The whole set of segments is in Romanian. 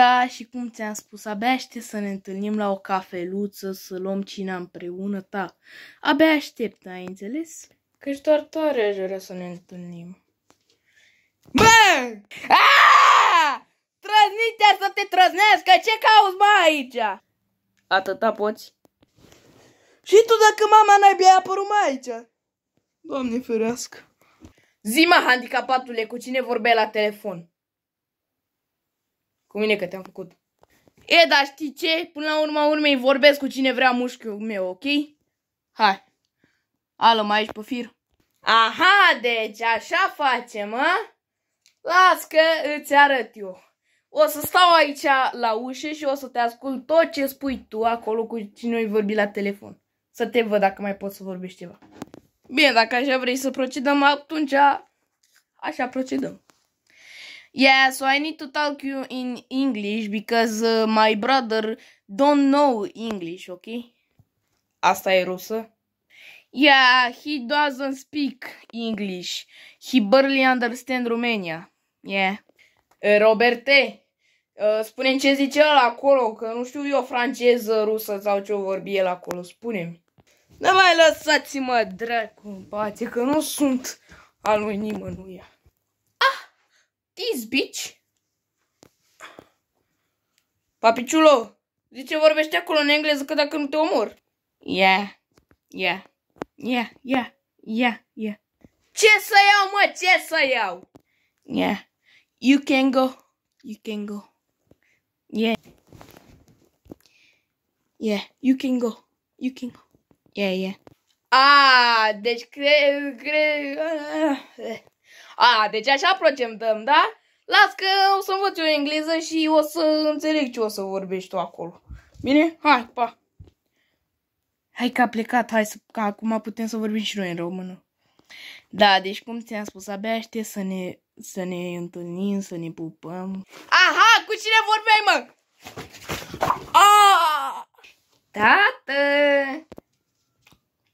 Da, și cum ți-am spus, abia aștept să ne întâlnim la o cafeluță, să luăm cina împreună, ta. Abia aștept, ai înțeles? și doar tare aș vrea să ne întâlnim. Bă! Aaaa! Trăznitea să te trăznească! Ce cauți, mă, aici? Atâta poți? Și tu dacă mama n-ai ai apărut mai aici? Doamne ferească! Zima, handicapatule, cu cine vorbeai la telefon? Cu mine că te-am făcut. E, dar știi ce? Până la urma urmei vorbesc cu cine vrea mușchiul meu, ok? Hai. Ală, mai ești pe fir? Aha, deci așa facem, a? Las că îți arăt eu. O să stau aici la ușă și o să te ascult tot ce spui tu acolo cu cine ai vorbi la telefon. Să te văd dacă mai poți să vorbești ceva. Bine, dacă așa vrei să procedăm, atunci așa procedăm. Yeah, so I need to talk you in English because uh, my brother don't know English, okay? Asta e rusă? Yeah, he doesn't speak English. He barely understand Romania. Yeah. Roberte, spune ce zice el acolo, că nu știu eu franceză, rusă sau ce vorbi el acolo, spune-mi. Nu mai lăsați-mă, dracu, în pace, că nu sunt al lui nimănui. This bitch. Papiciulo, de ce vorbești acolo în engleză că dacă nu te omor? Yeah, yeah, yeah, yeah, yeah, yeah. Ce să iau, mă, ce să iau? Yeah, you can go, you can go. Yeah. Yeah, you can go. You can go. Yeah, yeah. Ah, deci cred, cred... Ah, ah, ah. A, deci așa procentăm, da? Las că o să învăț eu engleză și o să înțeleg ce o să vorbești tu acolo. Bine? Hai, pa! Hai că a plecat, hai să, că acum putem să vorbim și noi în română. Da, deci cum ți-am spus, abia aștept să ne, să ne întâlnim, să ne pupăm. Aha, cu cine vorbeai, mă? Ah! Tată!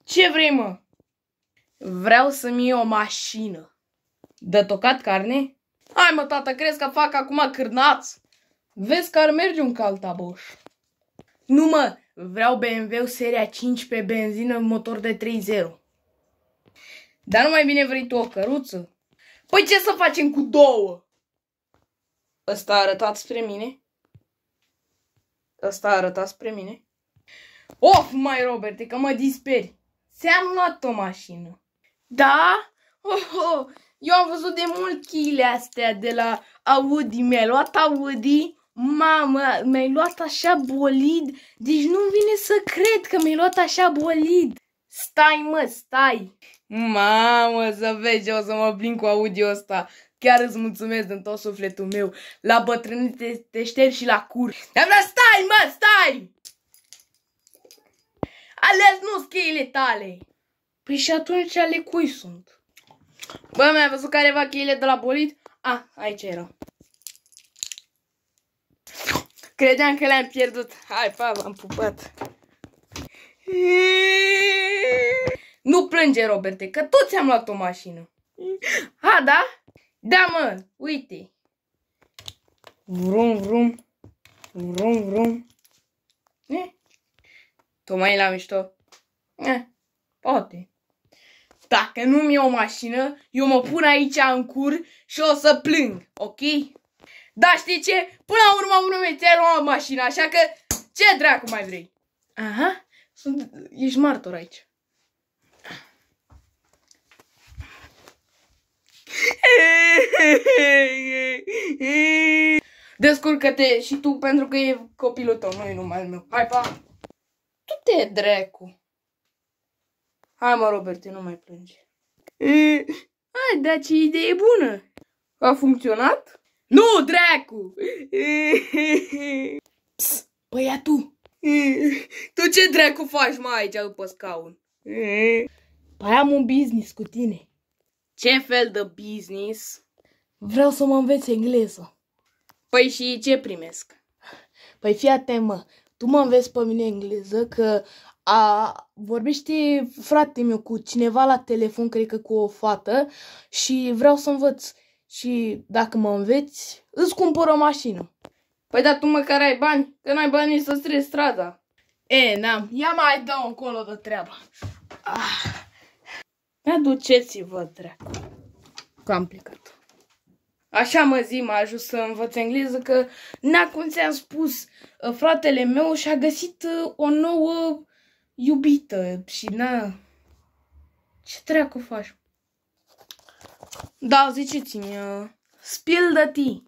Ce vrei, mă? Vreau să-mi iei o mașină. De tocat carne? Hai mă, tată, crezi că fac acum cârnați? Vezi că ar merge un cal taboș. Nu mă, vreau BMW seria 5 pe benzină, motor de 3.0. Dar nu mai bine vrei tu o căruță? Păi ce să facem cu două? Ăsta a arătat spre mine? Ăsta a arătat spre mine? Of, mai Robert, că mă disperi. Ți-am luat o mașină. Da? Oh, oh, eu am văzut de mult chile astea de la Audi. mi ai luat Audi. Mamă, mi-ai luat așa bolid. Deci nu vine să cred că mi-ai luat așa bolid. Stai, mă, stai. Mamă, să vezi, o să mă plin cu audio ăsta. Chiar îți mulțumesc din tot sufletul meu. La bătrânii te, te ștergi și la cur. Dar stai, mă, stai! Ales nu schiile tale. Păi și atunci ale cui sunt? Bă, mi-a văzut careva cheile de la bolit? A, aici era. Credeam că le-am pierdut. Hai, pa, am pupat. Nu plânge, Roberte, că toți am luat o mașină. Ha, da? Da, mă, uite. Vrum, vrum. Vrum, vrum. E? Eh? Tocmai la mișto. E, eh, poate. Dacă nu-mi o mașină, eu mă pun aici în cur și o să plâng, ok? Da, știi ce? Până la urmă nu mi ți o mașină, așa că ce dracu mai vrei? Aha, sunt, ești martor aici. Descurcă-te și tu pentru că e copilul tău, nu e numai al meu. Hai, pa! Tu te dracu! Hai mă, Robert, nu mai plânge. E, hai, dar ce idee bună! A funcționat? Nu, dracu! Păi băia tu! Tu ce dracu faci, mai aici după scaun? Păi am un business cu tine. Ce fel de business? Vreau să mă înveți engleză. Păi și ce primesc? Păi fii atent, mă. Tu mă înveți pe mine engleză că a, vorbește frate meu cu cineva la telefon, cred că cu o fată, și vreau să învăț. Și dacă mă înveți, îți cumpăr o mașină. Păi da, tu măcar ai bani, că n-ai bani să strezi strada. E, n-am. Ia mai dă încolo de treaba. Ah. Aduceți-vă dracu. Cam am plecat. Așa mă zi, m-a ajuns să învăț engleză că, n-a cum ți-am spus, fratele meu și-a găsit uh, o nouă iubită și na... Ce treacă faci? Da, ziceți-mi, uh, spill the tea.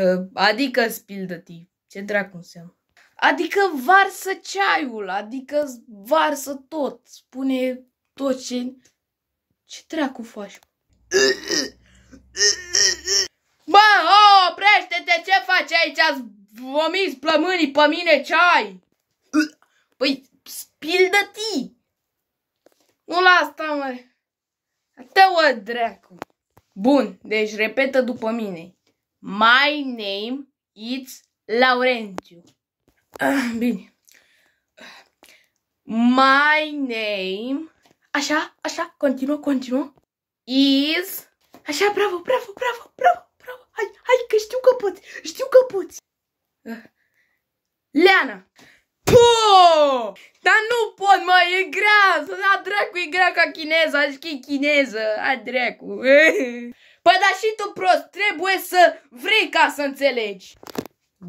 Uh, adică spill the tea. Ce dracu înseamnă? Adică varsă ceaiul, adică varsă tot, spune tot ce... Ce dracu faci? Bă, oh, oprește-te, ce faci aici? Ați vomis plămânii pe mine ceai! Păi, spildă ti. Nu la asta, mă. Te o dracu. Bun, deci repetă după mine. My name is Laurentiu. Ah, bine. My name... Așa, așa, continuă, continuă. Is... Așa, bravo, bravo, bravo, bravo, bravo. Hai, hai, că știu că poți, știu că poți. Ah. Leana. Po! Dar nu pot, mă, e grea! da dracu, e grea ca chineză, aș că e chineză, a dracu. Păi dar și tu prost, trebuie să vrei ca să înțelegi.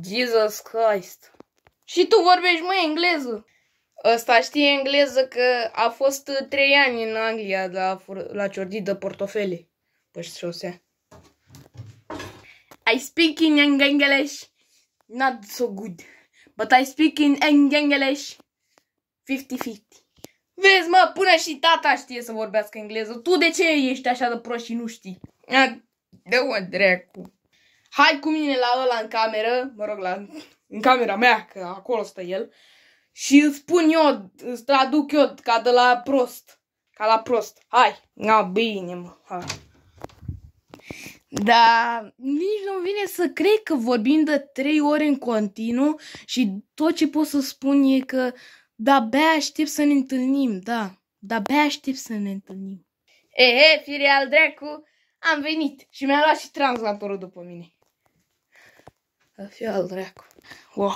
Jesus Christ. Și tu vorbești, mai engleză. Ăsta știe engleză că a fost uh, trei ani în Anglia la, la ciordit de portofele. știu păi șosea. I speak in English. Not so good. But I speak in English 50-50. Vezi, mă, până și tata știe să vorbească engleză. Tu de ce ești așa de prost și nu știi? De unde dracu? Hai cu mine la ăla în cameră, mă rog, la, în camera mea, că acolo stă el, și îți spun eu, îți traduc eu ca de la prost. Ca la prost. Hai. Na, bine, mă. Hai da nici nu vine să cred că vorbim de trei ore în continuu și tot ce pot să spun e că de-abia aștept să ne întâlnim, da. De-abia aștept să ne întâlnim. e, fire al dracu, am venit și mi-a luat și translatorul după mine. Fire al dracu. Wow.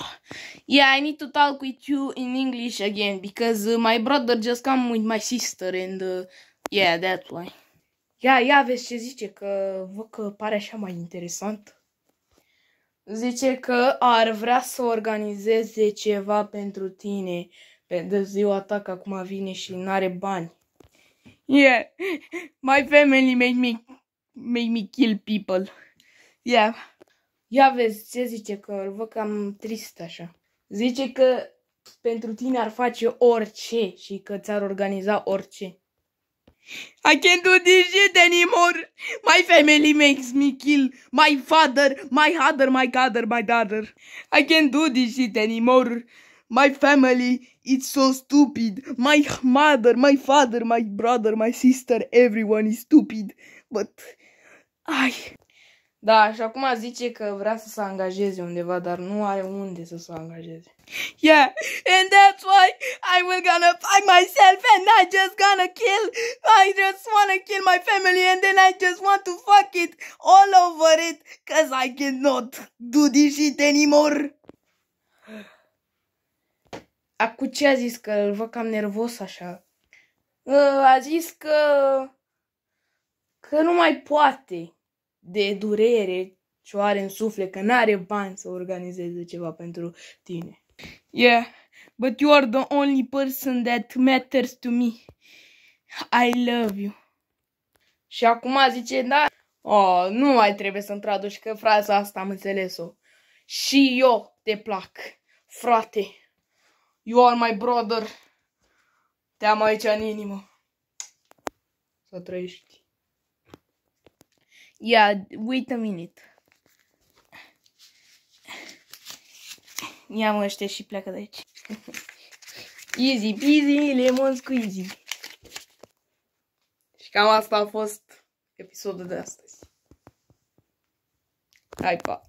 Yeah, I need to talk with you in English again because my brother just come with my sister and uh, yeah, that's why. Ia, ia, vezi ce zice, că vă că pare așa mai interesant. Zice că ar vrea să organizeze ceva pentru tine de ziua ta, că acum vine și nu are bani. Yeah, my family made me, made me kill people. Yeah. Ia vezi ce zice, că îl văd cam trist așa. Zice că pentru tine ar face orice și că ți-ar organiza orice. I can't do this shit anymore. My family makes me kill my father, my mother, my father, my daughter. I can't do this shit anymore. My family is so stupid. My mother, my father, my brother, my sister, everyone is stupid. But I. Da, și acum zice că vrea să se angajeze undeva, dar nu are unde să se angajeze. Yeah, and that's why I will gonna fight myself and I just gonna kill, I just wanna kill my family and then I just want to fuck it all over it, cause I cannot do this shit anymore. Acu ce a zis că îl văd cam nervos așa? Uh, a zis că... că nu mai poate de durere ce o are în suflet, că n-are bani să organizeze ceva pentru tine. Yeah, but you are the only person that matters to me. I love you. Și acum zice, da, oh, nu mai trebuie să-mi traduci, că fraza asta am înțeles-o. Și eu te plac, frate. You are my brother. Te am aici în inimă. Să trăiești. Yeah, wait a minute. Ia mă ăștia și pleacă de aici. Easy peasy, lemon squeezy. Și cam asta a fost episodul de astăzi. Hai, pa!